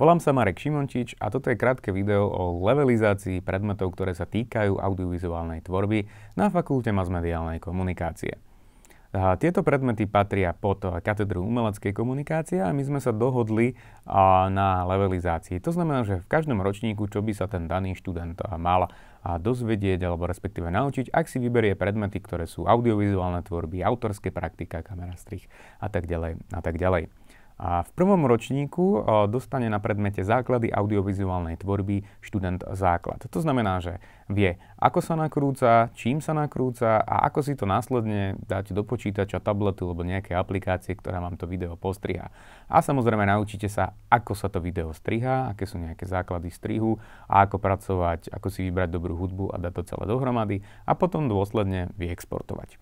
Volám sa Marek Šimončič a toto je krátke video o levelizácii predmetov, ktoré sa týkajú audiovizuálnej tvorby na Fakulte masmediálnej komunikácie. A tieto predmety patria pod katedru umeleckej komunikácie a my sme sa dohodli na levelizácii. To znamená, že v každom ročníku, čo by sa ten daný študent mal dozvedieť alebo respektíve naučiť, ak si vyberie predmety, ktoré sú audiovizuálne tvorby, autorské praktika, kamera, strich a tak ďalej a tak ďalej. A v prvom ročníku eh, dostane na predmete základy audiovizuálnej tvorby študent základ. To znamená, že vie, ako sa nakrúca, čím sa nakrúca a ako si to následne dať do počítača, tabletu alebo nejaké aplikácie, ktorá vám to video postriha. A samozrejme naučíte sa, ako sa to video striha, aké sú nejaké základy strihu a ako pracovať, ako si vybrať dobrú hudbu a dať to celé dohromady a potom dôsledne vyexportovať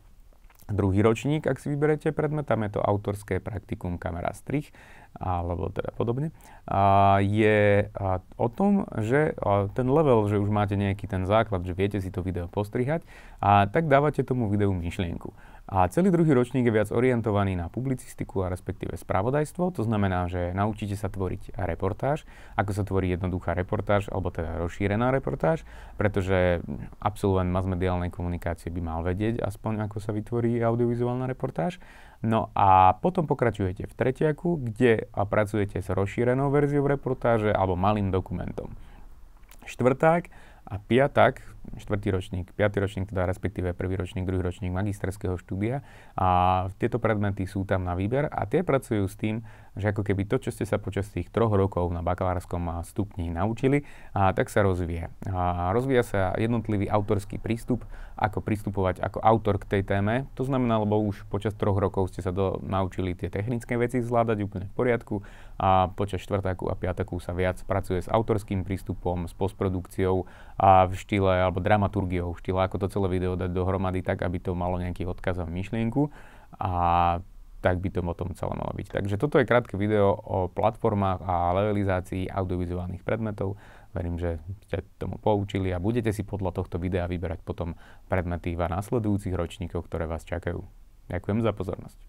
druhý ročník, ak si vyberete predmet, tam je to autorské praktikum kamera strich, alebo teda podobne, a je a, o tom, že ten level, že už máte nejaký ten základ, že viete si to video postrihať, a tak dávate tomu videu myšlienku. A celý druhý ročník je viac orientovaný na publicistiku a respektíve spravodajstvo. To znamená, že naučíte sa tvoriť reportáž, ako sa tvorí jednoduchá reportáž, alebo teda rozšírená reportáž, pretože absolvent masmediálnej komunikácie by mal vedieť aspoň, ako sa vytvorí audiovizuálna reportáž. No a potom pokračujete v tretiaku, kde pracujete s rozšírenou verziou reportáže alebo malým dokumentom. Štvrták a piatak, štvrtý ročník, piatý ročník, teda respektíve prvý ročník, druhý ročník magisterského štúdia. A tieto predmety sú tam na výber a tie pracujú s tým, že ako keby to, čo ste sa počas tých troch rokov na bakalárskom stupni naučili, a tak sa rozvíja. A rozvíja sa jednotlivý autorský prístup, ako pristupovať ako autor k tej téme. To znamená, lebo už počas troch rokov ste sa do, naučili tie technické veci zvládať úplne v poriadku a počas štvrtáku a piatáku sa viac pracuje s autorským prístupom, s postprodukciou a v štýle alebo alebo dramaturgiou štýla, ako to celé video dať dohromady tak, aby to malo nejaký odkaz a myšlienku a tak by to potom celé malo byť. Takže toto je krátke video o platformách a levelizácii audiovizuálnych predmetov. Verím, že ste tomu poučili a budete si podľa tohto videa vyberať potom predmety v následujúcich ročníkov, ktoré vás čakajú. Ďakujem za pozornosť.